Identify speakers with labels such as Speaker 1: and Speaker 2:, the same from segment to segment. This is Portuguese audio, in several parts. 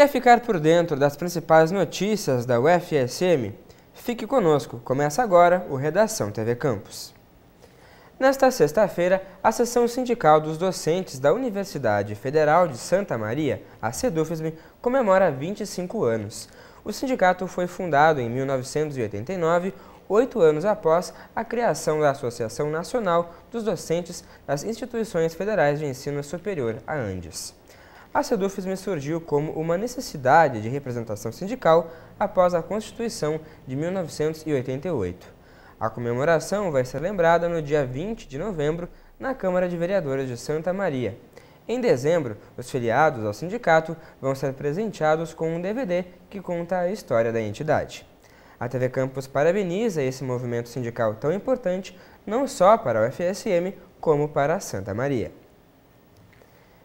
Speaker 1: Quer ficar por dentro das principais notícias da UFSM? Fique conosco, começa agora o Redação TV Campus. Nesta sexta-feira, a sessão sindical dos docentes da Universidade Federal de Santa Maria, a SEDUFSM, comemora 25 anos. O sindicato foi fundado em 1989, oito anos após a criação da Associação Nacional dos Docentes das Instituições Federais de Ensino Superior, a ANDES a SEDUFESME surgiu como uma necessidade de representação sindical após a Constituição de 1988. A comemoração vai ser lembrada no dia 20 de novembro na Câmara de Vereadores de Santa Maria. Em dezembro, os filiados ao sindicato vão ser presenteados com um DVD que conta a história da entidade. A TV Campus parabeniza esse movimento sindical tão importante não só para o FSM, como para Santa Maria.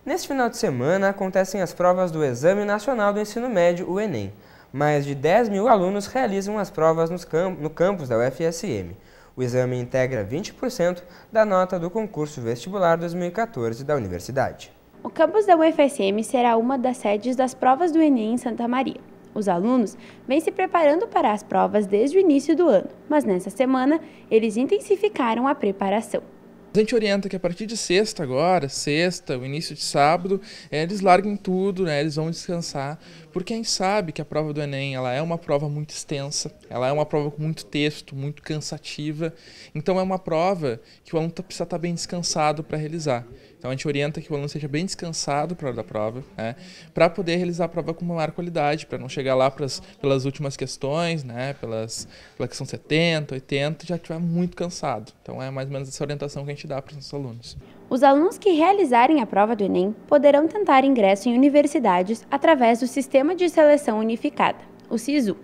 Speaker 1: Neste final de semana acontecem as provas do Exame Nacional do Ensino Médio, o Enem. Mais de 10 mil alunos realizam as provas no campus da UFSM. O exame integra 20% da nota do concurso vestibular 2014 da universidade.
Speaker 2: O campus da UFSM será uma das sedes das provas do Enem em Santa Maria. Os alunos vêm se preparando para as provas desde o início do ano, mas nessa semana eles intensificaram a preparação.
Speaker 3: Então, a gente orienta que a partir de sexta agora, sexta, o início de sábado, eh, eles larguem tudo, né? Eles vão descansar, porque a gente sabe que a prova do Enem, ela é uma prova muito extensa, ela é uma prova com muito texto, muito cansativa. Então é uma prova que o aluno tá, precisa estar tá bem descansado para realizar. Então a gente orienta que o aluno seja bem descansado para a hora da prova, né? Para poder realizar a prova com maior qualidade, para não chegar lá pras, pelas últimas questões, né? Pelas, pela questão 70, 80, já estiver muito cansado. Então é mais ou menos essa orientação que a gente dá para os nossos alunos.
Speaker 2: Os alunos que realizarem a prova do Enem poderão tentar ingresso em universidades através do Sistema de Seleção Unificada, o SISU.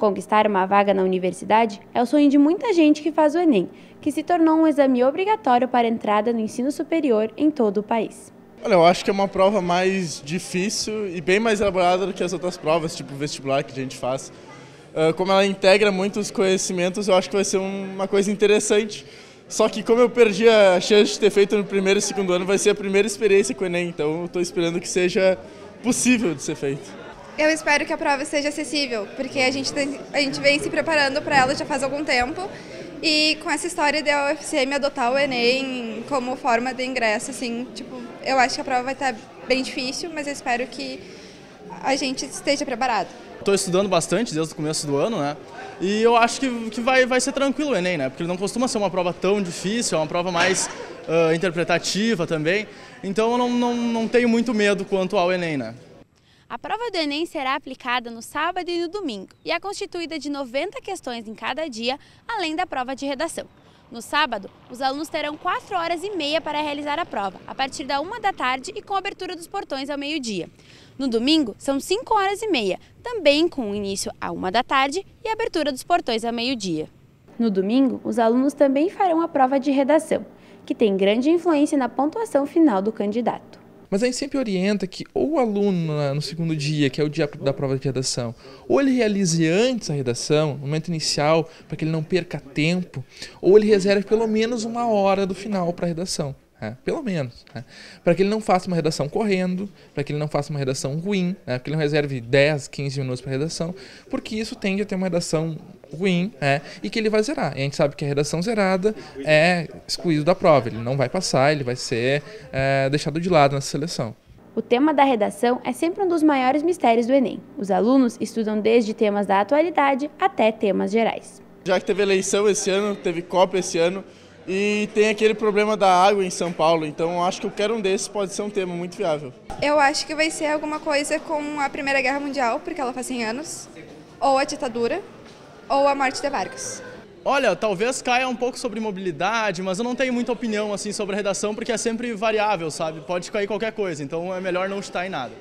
Speaker 2: Conquistar uma vaga na universidade é o sonho de muita gente que faz o Enem, que se tornou um exame obrigatório para entrada no ensino superior em todo o país.
Speaker 3: Olha, eu acho que é uma prova mais difícil e bem mais elaborada do que as outras provas, tipo vestibular que a gente faz. Ah, como ela integra muitos conhecimentos, eu acho que vai ser uma coisa interessante. Só que como eu perdi a chance de ter feito no primeiro e segundo ano, vai ser a primeira experiência com o Enem, então eu estou esperando que seja possível de ser feito.
Speaker 2: Eu espero que a prova seja acessível, porque a gente, tem, a gente vem se preparando para ela já faz algum tempo. E com essa história da UFCM adotar o Enem como forma de ingresso, assim, tipo, eu acho que a prova vai estar bem difícil, mas eu espero que a gente esteja preparado.
Speaker 3: Estou estudando bastante desde o começo do ano, né? E eu acho que, que vai, vai ser tranquilo o Enem, né? Porque ele não costuma ser uma prova tão difícil, é uma prova mais uh, interpretativa também. Então eu não, não, não tenho muito medo quanto ao Enem, né?
Speaker 2: A prova do Enem será aplicada no sábado e no domingo e é constituída de 90 questões em cada dia, além da prova de redação. No sábado, os alunos terão 4 horas e meia para realizar a prova, a partir da 1 da tarde e com abertura dos portões ao meio-dia. No domingo, são 5 horas e meia, também com o início à 1 da tarde e abertura dos portões ao meio-dia. No domingo, os alunos também farão a prova de redação, que tem grande influência na pontuação final do candidato. Mas a gente sempre
Speaker 3: orienta que ou o aluno no segundo dia, que é o dia da prova de redação, ou ele realize antes a redação, no momento inicial, para que ele não perca tempo, ou ele reserve pelo menos uma hora do final para a redação. Né? Pelo menos. Né? Para que ele não faça uma redação correndo, para que ele não faça uma redação ruim, né? para que ele não reserve 10, 15 minutos para redação, porque isso tende a ter uma redação ruim né? e que ele vai zerar. E a gente sabe que a redação zerada é excluído da prova, ele não vai passar, ele vai ser é, deixado de lado nessa seleção.
Speaker 2: O tema da redação é sempre um dos maiores mistérios do Enem. Os alunos estudam desde temas da atualidade até temas gerais.
Speaker 3: Já que teve eleição esse ano, teve Copa esse ano, e tem aquele problema da água em São Paulo, então acho que quero um desses pode ser um tema muito viável.
Speaker 2: Eu acho que vai ser alguma coisa com a Primeira Guerra Mundial, porque ela faz 100 anos, ou a ditadura, ou a morte de Vargas.
Speaker 3: Olha, talvez caia um pouco sobre mobilidade, mas eu não tenho muita opinião assim sobre a redação, porque é sempre variável, sabe? Pode cair qualquer coisa, então é melhor não estar em nada.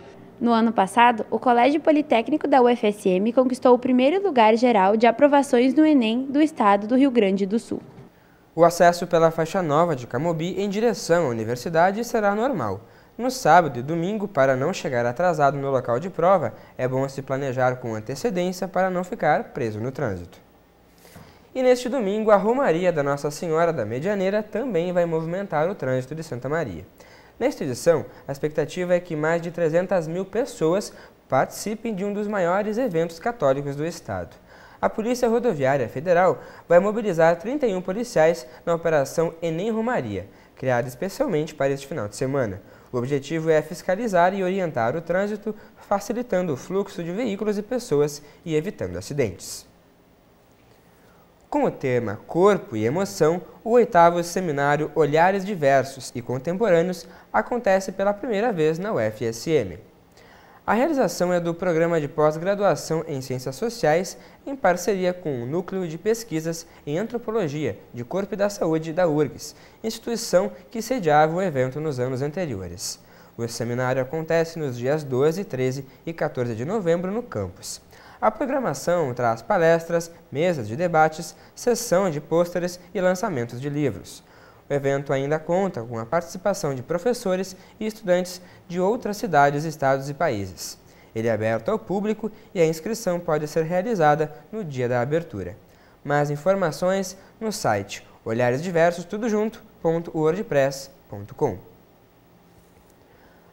Speaker 2: No ano passado, o Colégio Politécnico da UFSM conquistou o primeiro lugar geral de aprovações no Enem do estado do Rio Grande do Sul.
Speaker 1: O acesso pela faixa nova de Camobi em direção à universidade será normal. No sábado e domingo, para não chegar atrasado no local de prova, é bom se planejar com antecedência para não ficar preso no trânsito. E neste domingo, a Romaria da Nossa Senhora da Medianeira também vai movimentar o trânsito de Santa Maria. Nesta edição, a expectativa é que mais de 300 mil pessoas participem de um dos maiores eventos católicos do estado a Polícia Rodoviária Federal vai mobilizar 31 policiais na Operação Enem Romaria, criada especialmente para este final de semana. O objetivo é fiscalizar e orientar o trânsito, facilitando o fluxo de veículos e pessoas e evitando acidentes. Com o tema Corpo e Emoção, o oitavo seminário Olhares Diversos e Contemporâneos acontece pela primeira vez na UFSM. A realização é do Programa de Pós-Graduação em Ciências Sociais, em parceria com o Núcleo de Pesquisas em Antropologia de Corpo e da Saúde da URGS, instituição que sediava o evento nos anos anteriores. O seminário acontece nos dias 12, 13 e 14 de novembro no campus. A programação traz palestras, mesas de debates, sessão de pôsteres e lançamentos de livros. O evento ainda conta com a participação de professores e estudantes de outras cidades, estados e países. Ele é aberto ao público e a inscrição pode ser realizada no dia da abertura. Mais informações no site olharesdiversos.wordpress.com.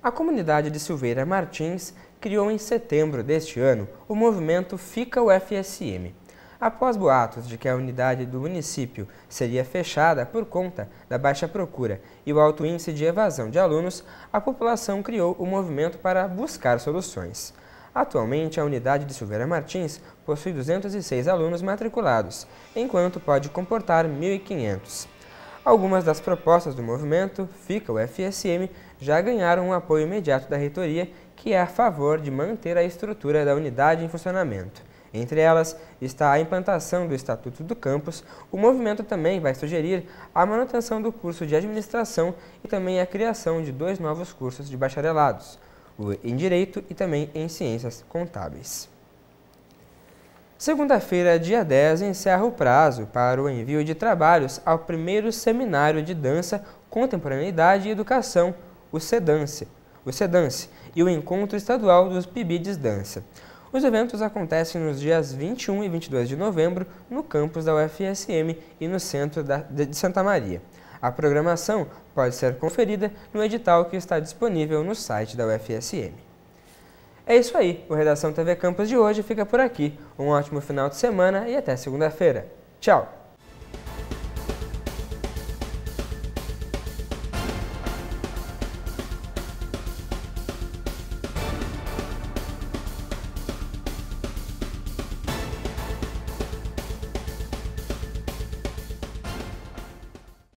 Speaker 1: A comunidade de Silveira Martins criou em setembro deste ano o movimento Fica UFSM após boatos de que a unidade do município seria fechada por conta da baixa procura e o alto índice de evasão de alunos, a população criou o um movimento para buscar soluções. Atualmente, a unidade de Silveira Martins possui 206 alunos matriculados, enquanto pode comportar 1.500. Algumas das propostas do movimento Fica o FSM já ganharam um apoio imediato da reitoria, que é a favor de manter a estrutura da unidade em funcionamento. Entre elas está a implantação do Estatuto do Campus. O movimento também vai sugerir a manutenção do curso de administração e também a criação de dois novos cursos de bacharelados, o em Direito e também em Ciências Contábeis. Segunda-feira, dia 10, encerra o prazo para o envio de trabalhos ao primeiro Seminário de Dança, Contemporaneidade e Educação, o SEDANCE, o SEDANCE e o Encontro Estadual dos PIBIDES Dança. Os eventos acontecem nos dias 21 e 22 de novembro no campus da UFSM e no centro de Santa Maria. A programação pode ser conferida no edital que está disponível no site da UFSM. É isso aí, o Redação TV Campus de hoje fica por aqui. Um ótimo final de semana e até segunda-feira. Tchau!